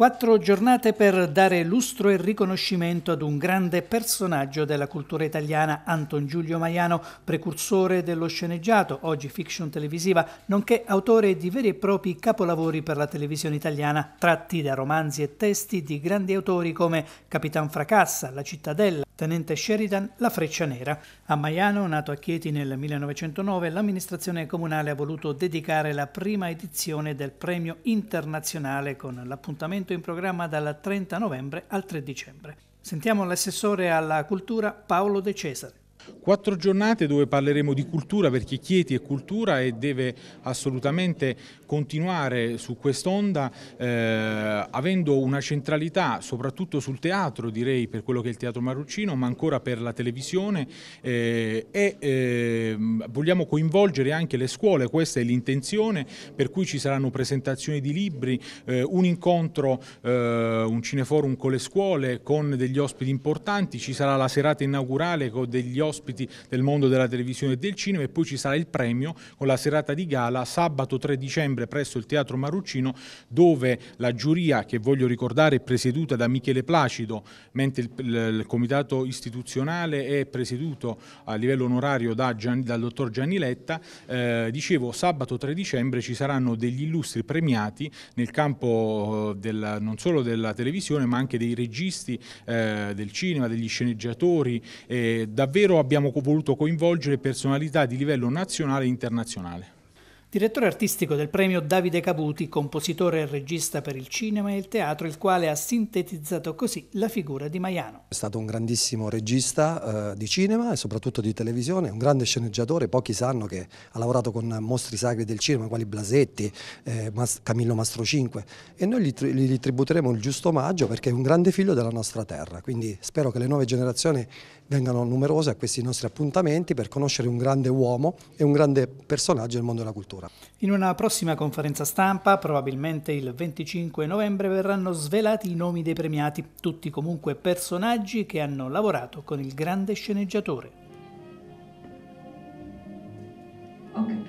Quattro giornate per dare lustro e riconoscimento ad un grande personaggio della cultura italiana, Anton Giulio Maiano, precursore dello sceneggiato, oggi fiction televisiva, nonché autore di veri e propri capolavori per la televisione italiana, tratti da romanzi e testi di grandi autori come Capitan Fracassa, La cittadella, Tenente Sheridan, la freccia nera. A Maiano, nato a Chieti nel 1909, l'amministrazione comunale ha voluto dedicare la prima edizione del premio internazionale con l'appuntamento in programma dal 30 novembre al 3 dicembre. Sentiamo l'assessore alla cultura Paolo De Cesare. Quattro giornate dove parleremo di cultura perché Chieti è cultura e deve assolutamente continuare su quest'onda eh, avendo una centralità soprattutto sul teatro direi per quello che è il teatro marruccino ma ancora per la televisione eh, e eh, vogliamo coinvolgere anche le scuole, questa è l'intenzione per cui ci saranno presentazioni di libri, eh, un incontro, eh, un cineforum con le scuole con degli ospiti importanti, ci sarà la serata inaugurale con degli ospiti ospiti del mondo della televisione e del cinema e poi ci sarà il premio con la serata di gala sabato 3 dicembre presso il Teatro Maruccino dove la giuria che voglio ricordare è presieduta da Michele Placido mentre il, il, il comitato istituzionale è presieduto a livello onorario da Gian, dal dottor Gianni Letta eh, dicevo sabato 3 dicembre ci saranno degli illustri premiati nel campo eh, della, non solo della televisione ma anche dei registi eh, del cinema, degli sceneggiatori eh, davvero abbiamo voluto coinvolgere personalità di livello nazionale e internazionale. Direttore artistico del premio Davide Cabuti, compositore e regista per il cinema e il teatro, il quale ha sintetizzato così la figura di Maiano. È stato un grandissimo regista eh, di cinema e soprattutto di televisione, un grande sceneggiatore, pochi sanno che ha lavorato con mostri sacri del cinema, quali Blasetti, eh, Mas Camillo Mastro 5 e noi gli, tri gli tributeremo il giusto omaggio perché è un grande figlio della nostra terra, quindi spero che le nuove generazioni vengano numerose a questi nostri appuntamenti per conoscere un grande uomo e un grande personaggio del mondo della cultura chiusura. In una prossima conferenza stampa, probabilmente il 25 novembre, verranno svelati i nomi dei premiati, tutti comunque personaggi che hanno lavorato con il grande sceneggiatore. Okay.